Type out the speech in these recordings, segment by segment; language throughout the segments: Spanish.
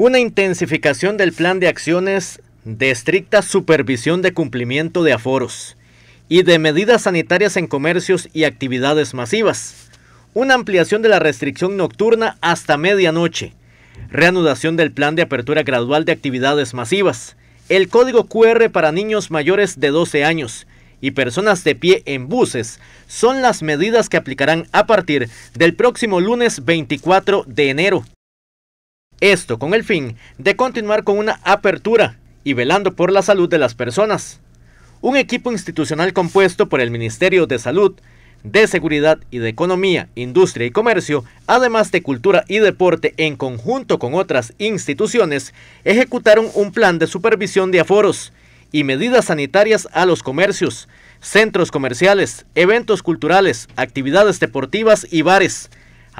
Una intensificación del plan de acciones de estricta supervisión de cumplimiento de aforos y de medidas sanitarias en comercios y actividades masivas. Una ampliación de la restricción nocturna hasta medianoche. Reanudación del plan de apertura gradual de actividades masivas. El código QR para niños mayores de 12 años y personas de pie en buses son las medidas que aplicarán a partir del próximo lunes 24 de enero. Esto con el fin de continuar con una apertura y velando por la salud de las personas. Un equipo institucional compuesto por el Ministerio de Salud, de Seguridad y de Economía, Industria y Comercio, además de Cultura y Deporte en conjunto con otras instituciones, ejecutaron un plan de supervisión de aforos y medidas sanitarias a los comercios, centros comerciales, eventos culturales, actividades deportivas y bares,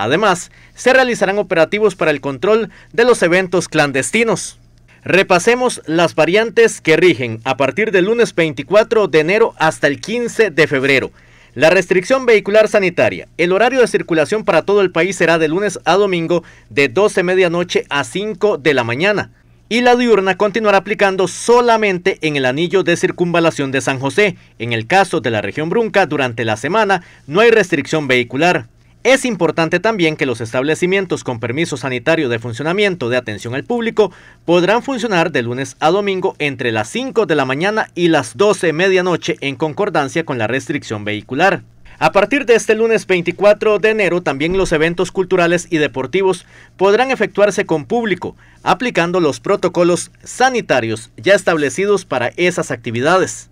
Además, se realizarán operativos para el control de los eventos clandestinos. Repasemos las variantes que rigen a partir del lunes 24 de enero hasta el 15 de febrero. La restricción vehicular sanitaria. El horario de circulación para todo el país será de lunes a domingo de 12 medianoche a 5 de la mañana. Y la diurna continuará aplicando solamente en el anillo de circunvalación de San José. En el caso de la región Brunca, durante la semana no hay restricción vehicular. Es importante también que los establecimientos con permiso sanitario de funcionamiento de atención al público podrán funcionar de lunes a domingo entre las 5 de la mañana y las 12 de medianoche en concordancia con la restricción vehicular. A partir de este lunes 24 de enero, también los eventos culturales y deportivos podrán efectuarse con público, aplicando los protocolos sanitarios ya establecidos para esas actividades.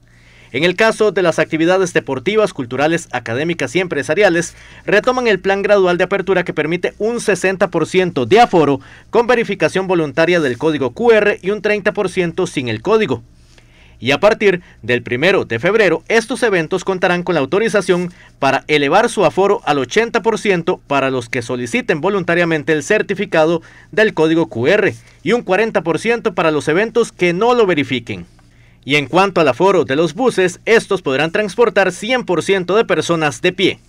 En el caso de las actividades deportivas, culturales, académicas y empresariales, retoman el plan gradual de apertura que permite un 60% de aforo con verificación voluntaria del código QR y un 30% sin el código. Y a partir del 1 de febrero, estos eventos contarán con la autorización para elevar su aforo al 80% para los que soliciten voluntariamente el certificado del código QR y un 40% para los eventos que no lo verifiquen. Y en cuanto al aforo de los buses, estos podrán transportar 100% de personas de pie.